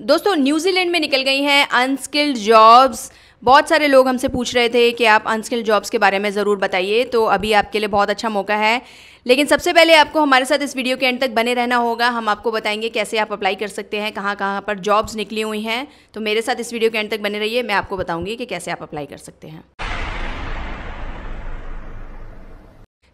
दोस्तों न्यूजीलैंड में निकल गई हैं अनस्किल्ड जॉब्स बहुत सारे लोग हमसे पूछ रहे थे कि आप अनस्किल्ड जॉब्स के बारे में ज़रूर बताइए तो अभी आपके लिए बहुत अच्छा मौका है लेकिन सबसे पहले आपको हमारे साथ इस वीडियो के एंड तक बने रहना होगा हम आपको बताएंगे कैसे आप अप्लाई कर सकते हैं कहाँ कहाँ पर जॉब्स निकली हुई हैं तो मेरे साथ इस वीडियो के एंड तक बने रहिए मैं आपको बताऊँगी कि कैसे आप अप्लाई कर सकते हैं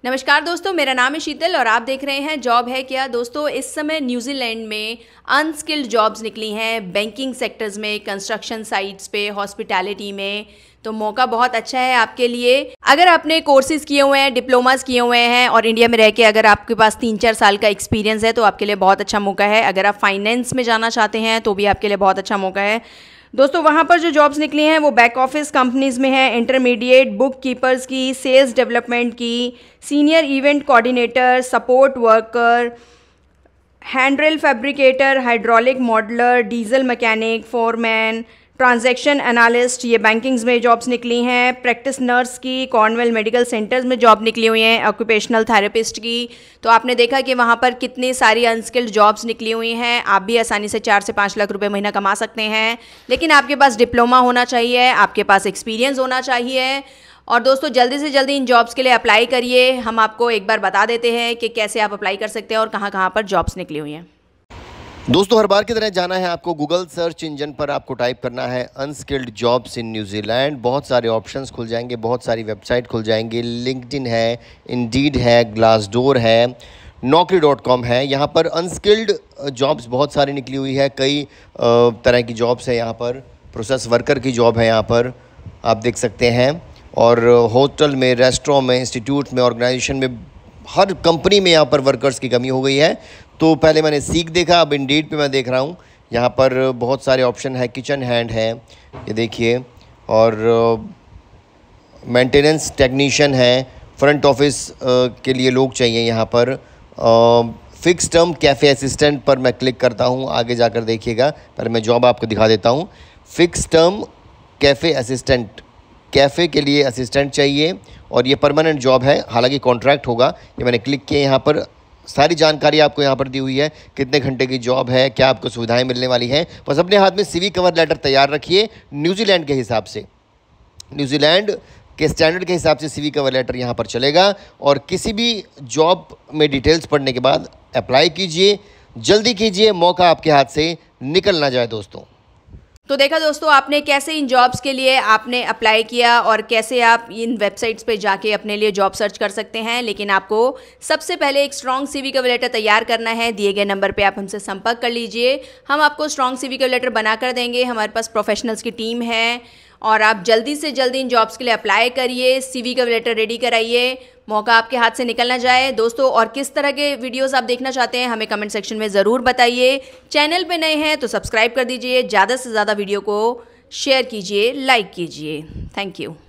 नमस्कार दोस्तों मेरा नाम है शीतल और आप देख रहे हैं जॉब है क्या दोस्तों इस समय न्यूजीलैंड में अनस्किल्ड जॉब्स निकली हैं बैंकिंग सेक्टर्स में कंस्ट्रक्शन साइट्स पे हॉस्पिटैलिटी में तो मौका बहुत अच्छा है आपके लिए अगर आपने कोर्सेज किए हुए हैं डिप्लोमाज किए हुए हैं और इंडिया में रह के अगर आपके पास तीन चार साल का एक्सपीरियंस है तो आपके लिए बहुत अच्छा मौका है अगर आप फाइनेंस में जाना चाहते हैं तो भी आपके लिए बहुत अच्छा मौका है दोस्तों वहाँ पर जो जॉब्स निकली हैं वो बैक ऑफिस कंपनीज में हैं इंटरमीडिएट बुक कीपर्स की सेल्स डेवलपमेंट की senior event coordinator support worker rail fabricator hydraulic modeller diesel mechanic foreman transaction analyst ये बैंकिंग्स में जॉब्स निकली हैं प्रैक्टिस नर्स की कॉर्नवेल मेडिकल सेंटर्स में जॉब निकली हुई हैं ऑक्यूपेशनल थेरेपिस्ट की तो आपने देखा कि वहाँ पर कितनी सारी अनस्किल्ड जॉब्स निकली हुई हैं आप भी आसानी से चार से पाँच लाख रुपये महीना कमा सकते हैं लेकिन आपके पास डिप्लोमा होना चाहिए आपके पास एक्सपीरियंस होना चाहिए और दोस्तों जल्दी से जल्दी इन जॉब्स के लिए अप्लाई करिए हम आपको एक बार बता देते हैं कि कैसे आप अप्लाई कर सकते हैं और कहाँ कहाँ पर जॉब्स निकली हुई हैं दोस्तों हर बार की तरह जाना है आपको गूगल सर्च इंजन पर आपको टाइप करना है अनस्किल्ड जॉब्स इन न्यूजीलैंड बहुत सारे ऑप्शंस खुल जाएंगे बहुत सारी वेबसाइट खुल जाएंगे लिंकड है इंडीड है ग्लासडोर है नौकरी डॉट कॉम है यहाँ पर अनस्किल्ड जॉब्स बहुत सारी निकली हुई है कई तरह की जॉब्स है यहाँ पर प्रोसेस वर्कर की जॉब है यहाँ पर आप देख सकते हैं और होटल में रेस्टोरों में इंस्टीट्यूट में ऑर्गेनाइजेशन में हर कंपनी में यहाँ पर वर्कर्स की कमी हो गई है तो पहले मैंने सीख देखा अब इंडीड पे मैं देख रहा हूँ यहाँ पर बहुत सारे ऑप्शन है किचन हैंड है ये देखिए और मेंटेनेंस टेक्नीशियन है फ्रंट ऑफिस के लिए लोग चाहिए यहाँ पर फिक्स टर्म कैफ़े असिस्टेंट पर मैं क्लिक करता हूँ आगे जाकर देखिएगा पर मैं जॉब आपको दिखा देता हूँ fix term cafe assistant cafe के लिए असिस्टेंट चाहिए और ये परमानेंट जॉब है हालांकि कॉन्ट्रैक्ट होगा ये मैंने क्लिक किया यहाँ पर सारी जानकारी आपको यहाँ पर दी हुई है कितने घंटे की जॉब है क्या आपको सुविधाएं मिलने वाली हैं बस अपने हाथ में सीवी कवर लेटर तैयार रखिए न्यूजीलैंड के हिसाब से न्यूजीलैंड के स्टैंडर्ड के हिसाब से सीवी कवर लेटर यहाँ पर चलेगा और किसी भी जॉब में डिटेल्स पढ़ने के बाद अप्लाई कीजिए जल्दी कीजिए मौका आपके हाथ से निकल ना जाए दोस्तों तो देखा दोस्तों आपने कैसे इन जॉब्स के लिए आपने अप्लाई किया और कैसे आप इन वेबसाइट्स पे जाके अपने लिए जॉब सर्च कर सकते हैं लेकिन आपको सबसे पहले एक स्ट्रॉन्ग सीवी कवर लेटर तैयार करना है दिए गए नंबर पे आप हमसे संपर्क कर लीजिए हम आपको स्ट्रॉन्ग सीवी का लेटर बना कर देंगे हमारे पास प्रोफेशनल्स की टीम है और आप जल्दी से जल्दी इन जॉब्स के लिए अप्लाई करिए सी कवर लेटर रेडी कराइए मौका आपके हाथ से निकल ना जाए दोस्तों और किस तरह के वीडियोस आप देखना चाहते हैं हमें कमेंट सेक्शन में ज़रूर बताइए चैनल पे नए हैं तो सब्सक्राइब कर दीजिए ज़्यादा से ज़्यादा वीडियो को शेयर कीजिए लाइक कीजिए थैंक यू